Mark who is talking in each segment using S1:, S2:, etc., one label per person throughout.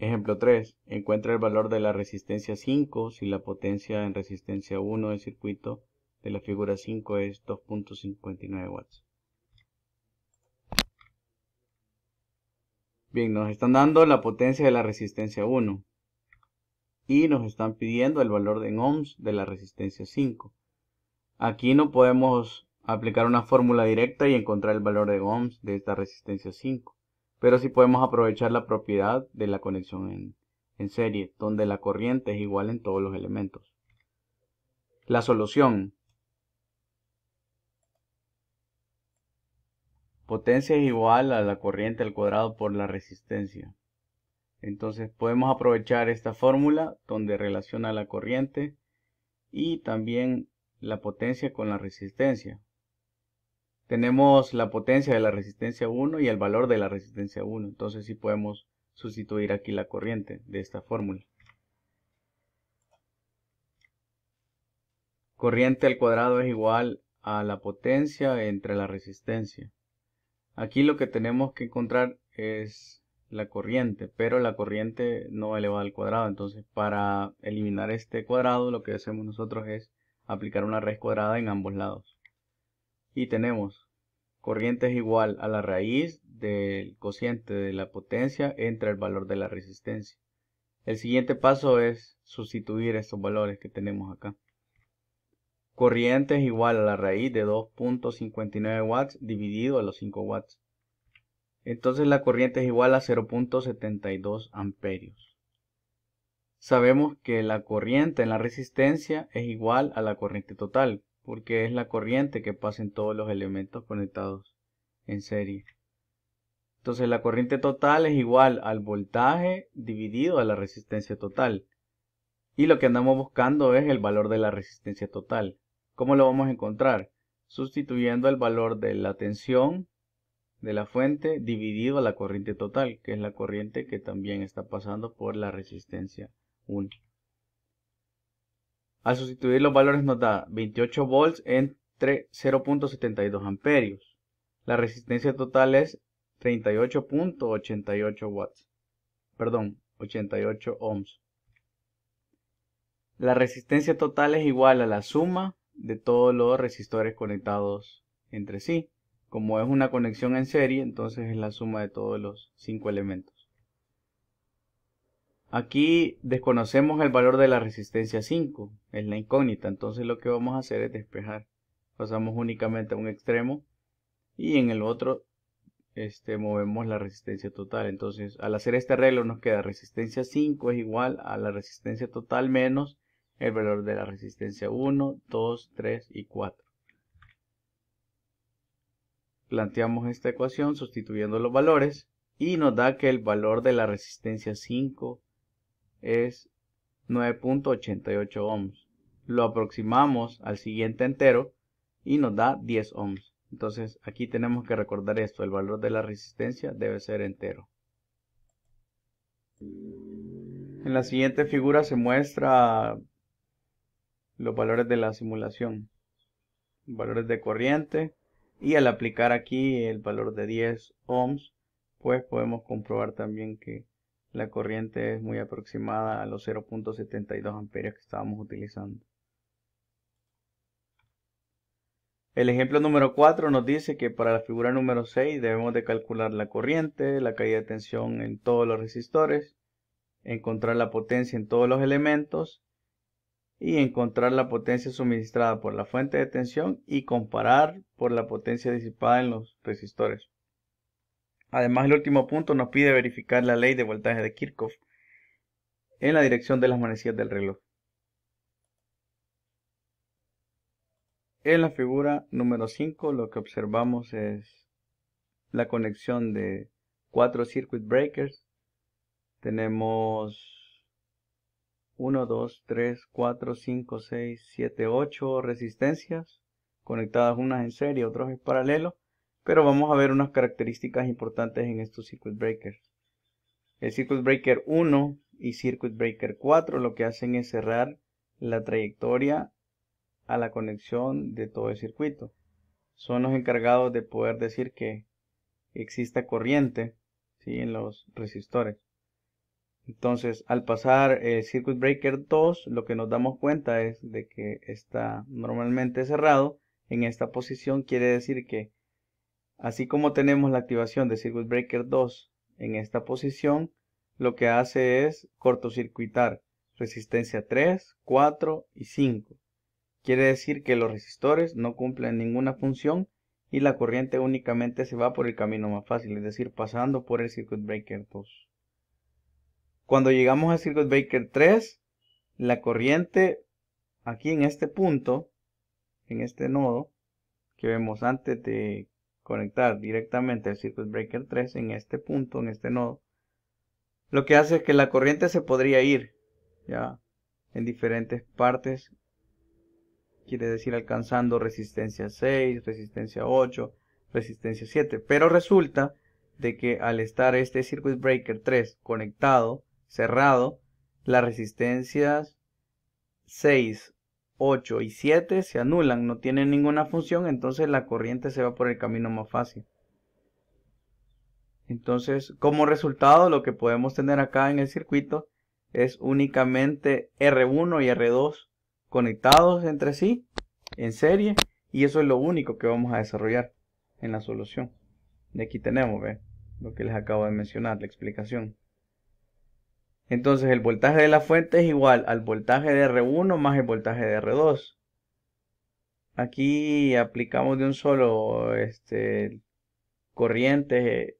S1: Ejemplo 3. Encuentra el valor de la resistencia 5 si la potencia en resistencia 1 del circuito de la figura 5 es 2.59 watts. Bien, nos están dando la potencia de la resistencia 1 y nos están pidiendo el valor en ohms de la resistencia 5. Aquí no podemos aplicar una fórmula directa y encontrar el valor de ohms de esta resistencia 5 pero sí podemos aprovechar la propiedad de la conexión en, en serie, donde la corriente es igual en todos los elementos. La solución. Potencia es igual a la corriente al cuadrado por la resistencia. Entonces podemos aprovechar esta fórmula donde relaciona la corriente y también la potencia con la resistencia tenemos la potencia de la resistencia 1 y el valor de la resistencia 1. Entonces sí podemos sustituir aquí la corriente de esta fórmula. Corriente al cuadrado es igual a la potencia entre la resistencia. Aquí lo que tenemos que encontrar es la corriente, pero la corriente no elevada al cuadrado. Entonces para eliminar este cuadrado lo que hacemos nosotros es aplicar una raíz cuadrada en ambos lados y tenemos corriente es igual a la raíz del cociente de la potencia entre el valor de la resistencia. El siguiente paso es sustituir estos valores que tenemos acá. Corriente es igual a la raíz de 2.59 watts dividido a los 5 watts. Entonces la corriente es igual a 0.72 amperios. Sabemos que la corriente en la resistencia es igual a la corriente total, porque es la corriente que pasa en todos los elementos conectados en serie. Entonces la corriente total es igual al voltaje dividido a la resistencia total. Y lo que andamos buscando es el valor de la resistencia total. ¿Cómo lo vamos a encontrar? Sustituyendo el valor de la tensión de la fuente dividido a la corriente total, que es la corriente que también está pasando por la resistencia 1 al sustituir los valores nos da 28 volts entre 0.72 amperios. La resistencia total es 38.88 watts. Perdón, 88 ohms. La resistencia total es igual a la suma de todos los resistores conectados entre sí. Como es una conexión en serie, entonces es la suma de todos los cinco elementos. Aquí desconocemos el valor de la resistencia 5, es la incógnita, entonces lo que vamos a hacer es despejar. Pasamos únicamente a un extremo y en el otro este, movemos la resistencia total. Entonces al hacer este arreglo nos queda resistencia 5 es igual a la resistencia total menos el valor de la resistencia 1, 2, 3 y 4. Planteamos esta ecuación sustituyendo los valores y nos da que el valor de la resistencia 5 es 9.88 ohms. Lo aproximamos al siguiente entero y nos da 10 ohms. Entonces aquí tenemos que recordar esto, el valor de la resistencia debe ser entero. En la siguiente figura se muestra los valores de la simulación, valores de corriente y al aplicar aquí el valor de 10 ohms pues podemos comprobar también que la corriente es muy aproximada a los 0.72 amperios que estábamos utilizando. El ejemplo número 4 nos dice que para la figura número 6 debemos de calcular la corriente, la caída de tensión en todos los resistores, encontrar la potencia en todos los elementos y encontrar la potencia suministrada por la fuente de tensión y comparar por la potencia disipada en los resistores. Además, el último punto nos pide verificar la ley de voltaje de Kirchhoff en la dirección de las manecillas del reloj. En la figura número 5 lo que observamos es la conexión de cuatro circuit breakers. Tenemos 1, 2, 3, 4, 5, 6, 7, 8 resistencias conectadas unas en serie, otras en paralelo. Pero vamos a ver unas características importantes en estos circuit breakers. El circuit breaker 1 y circuit breaker 4 lo que hacen es cerrar la trayectoria a la conexión de todo el circuito. Son los encargados de poder decir que exista corriente ¿sí? en los resistores. Entonces, al pasar el circuit breaker 2, lo que nos damos cuenta es de que está normalmente cerrado. En esta posición quiere decir que Así como tenemos la activación de Circuit Breaker 2 en esta posición, lo que hace es cortocircuitar resistencia 3, 4 y 5. Quiere decir que los resistores no cumplen ninguna función y la corriente únicamente se va por el camino más fácil, es decir, pasando por el circuit breaker 2. Cuando llegamos al circuit breaker 3, la corriente aquí en este punto, en este nodo que vemos antes de conectar directamente el circuit breaker 3 en este punto, en este nodo, lo que hace es que la corriente se podría ir ya en diferentes partes, quiere decir alcanzando resistencia 6, resistencia 8, resistencia 7, pero resulta de que al estar este circuit breaker 3 conectado, cerrado, las resistencias 6, 8 y 7 se anulan, no tienen ninguna función, entonces la corriente se va por el camino más fácil. Entonces, como resultado, lo que podemos tener acá en el circuito es únicamente R1 y R2 conectados entre sí en serie y eso es lo único que vamos a desarrollar en la solución. De aquí tenemos ¿ve? lo que les acabo de mencionar, la explicación. Entonces el voltaje de la fuente es igual al voltaje de R1 más el voltaje de R2. Aquí aplicamos de un solo este, corriente eh,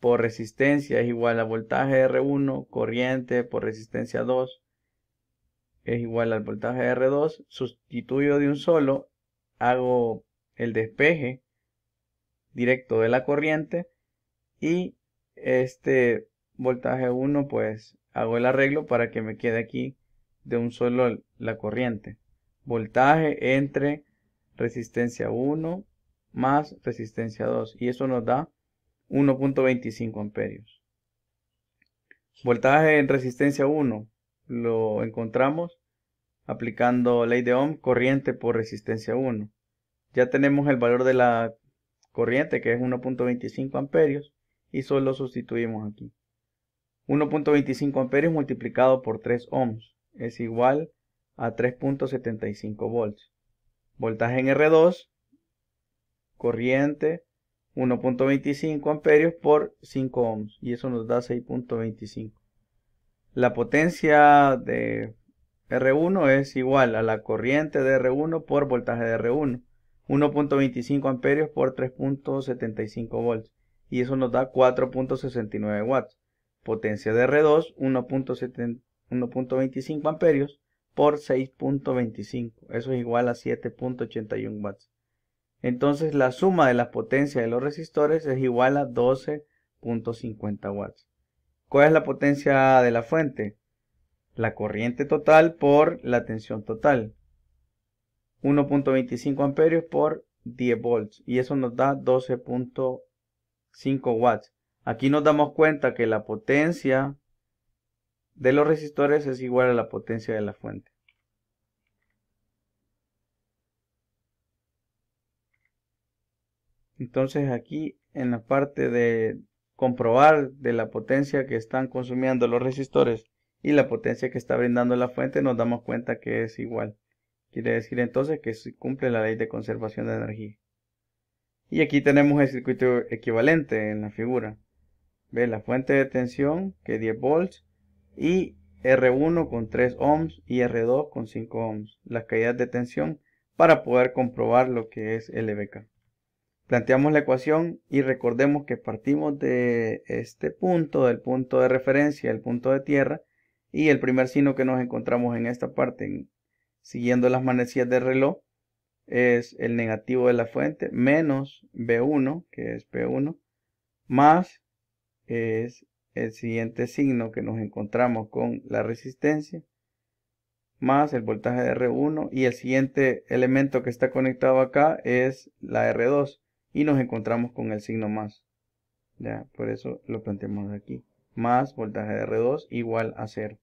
S1: por resistencia es igual al voltaje de R1, corriente por resistencia 2 es igual al voltaje de R2. Sustituyo de un solo, hago el despeje directo de la corriente y este voltaje 1 pues hago el arreglo para que me quede aquí de un solo la corriente. Voltaje entre resistencia 1 más resistencia 2 y eso nos da 1.25 amperios. Voltaje en resistencia 1 lo encontramos aplicando ley de Ohm, corriente por resistencia 1. Ya tenemos el valor de la corriente que es 1.25 amperios y solo sustituimos aquí. 1.25 amperios multiplicado por 3 ohms es igual a 3.75 volts. Voltaje en R2, corriente 1.25 amperios por 5 ohms y eso nos da 6.25. La potencia de R1 es igual a la corriente de R1 por voltaje de R1, 1.25 amperios por 3.75 volts y eso nos da 4.69 watts potencia de R2 1.25 amperios por 6.25 eso es igual a 7.81 watts entonces la suma de las potencias de los resistores es igual a 12.50 watts ¿cuál es la potencia de la fuente? la corriente total por la tensión total 1.25 amperios por 10 volts y eso nos da 12.5 watts Aquí nos damos cuenta que la potencia de los resistores es igual a la potencia de la fuente. Entonces aquí en la parte de comprobar de la potencia que están consumiendo los resistores y la potencia que está brindando la fuente nos damos cuenta que es igual. Quiere decir entonces que se cumple la ley de conservación de energía. Y aquí tenemos el circuito equivalente en la figura. ¿Ve? La fuente de tensión que es 10 volts y R1 con 3 ohms y R2 con 5 ohms, las caídas de tensión para poder comprobar lo que es LBK. Planteamos la ecuación y recordemos que partimos de este punto, del punto de referencia, el punto de tierra, y el primer signo que nos encontramos en esta parte, siguiendo las manecillas del reloj, es el negativo de la fuente menos B1, que es P1, más es el siguiente signo que nos encontramos con la resistencia más el voltaje de R1 y el siguiente elemento que está conectado acá es la R2 y nos encontramos con el signo más ya por eso lo planteamos aquí más voltaje de R2 igual a 0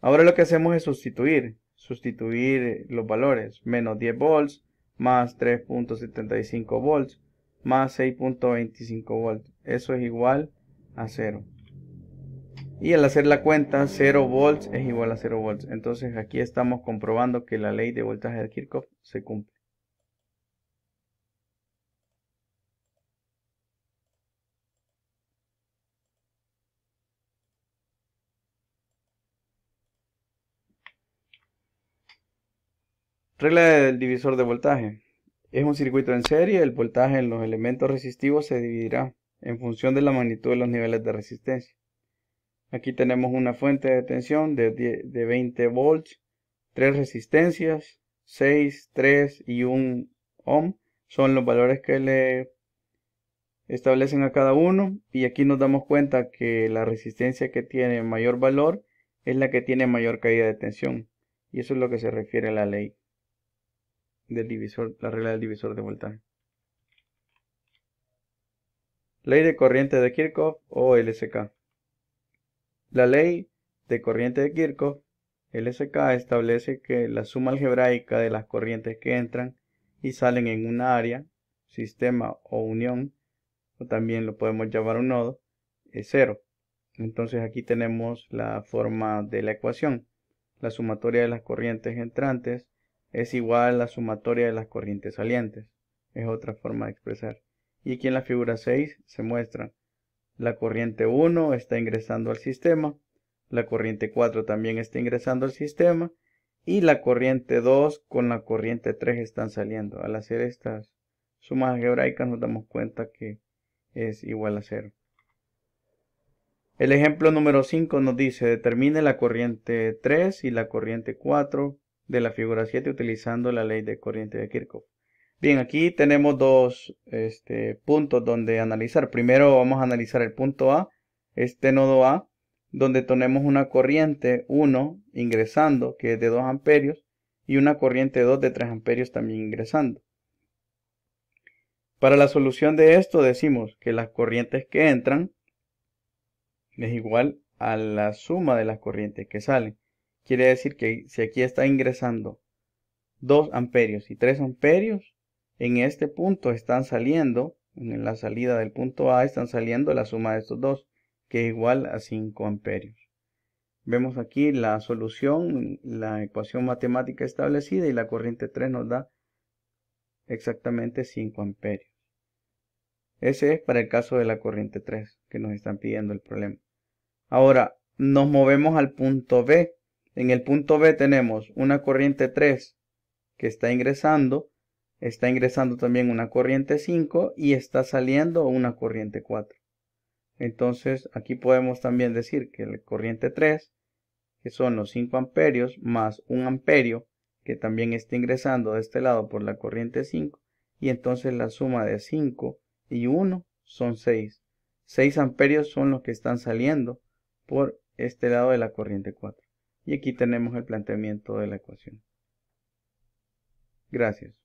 S1: ahora lo que hacemos es sustituir sustituir los valores menos 10 volts más 3.75 volts más 6.25 volts. Eso es igual a 0. Y al hacer la cuenta, 0 volts es igual a 0 volts. Entonces aquí estamos comprobando que la ley de voltaje de Kirchhoff se cumple. Regla del divisor de voltaje. Es un circuito en serie, el voltaje en los elementos resistivos se dividirá en función de la magnitud de los niveles de resistencia. Aquí tenemos una fuente de tensión de, 20 volts, tres resistencias, 6, 3 y 1 ohm son los valores que le establecen a cada uno y aquí nos damos cuenta que la resistencia que tiene mayor valor es la que tiene mayor caída de tensión y eso es lo que se refiere a la ley la regla del divisor de voltaje. Ley de corriente de Kirchhoff o LSK. La ley de corriente de Kirchhoff, LSK, establece que la suma algebraica de las corrientes que entran y salen en una área, sistema o unión, o también lo podemos llamar un nodo, es cero. Entonces aquí tenemos la forma de la ecuación. La sumatoria de las corrientes entrantes es igual a la sumatoria de las corrientes salientes, es otra forma de expresar. Y aquí en la figura 6 se muestra la corriente 1 está ingresando al sistema, la corriente 4 también está ingresando al sistema y la corriente 2 con la corriente 3 están saliendo. Al hacer estas sumas algebraicas nos damos cuenta que es igual a 0. El ejemplo número 5 nos dice, determine la corriente 3 y la corriente 4 de la figura 7 utilizando la ley de corriente de Kirchhoff. Bien, aquí tenemos dos este, puntos donde analizar. Primero vamos a analizar el punto A, este nodo A, donde tenemos una corriente 1 ingresando, que es de 2 amperios, y una corriente 2 de 3 amperios también ingresando. Para la solución de esto decimos que las corrientes que entran es igual a la suma de las corrientes que salen. Quiere decir que si aquí está ingresando 2 amperios y 3 amperios, en este punto están saliendo, en la salida del punto A están saliendo la suma de estos dos, que es igual a 5 amperios. Vemos aquí la solución, la ecuación matemática establecida y la corriente 3 nos da exactamente 5 amperios. Ese es para el caso de la corriente 3 que nos están pidiendo el problema. Ahora nos movemos al punto B. En el punto B tenemos una corriente 3 que está ingresando, está ingresando también una corriente 5 y está saliendo una corriente 4. Entonces aquí podemos también decir que la corriente 3, que son los 5 amperios más 1 amperio, que también está ingresando de este lado por la corriente 5, y entonces la suma de 5 y 1 son 6. 6 amperios son los que están saliendo por este lado de la corriente 4. Y aquí tenemos el planteamiento de la ecuación. Gracias.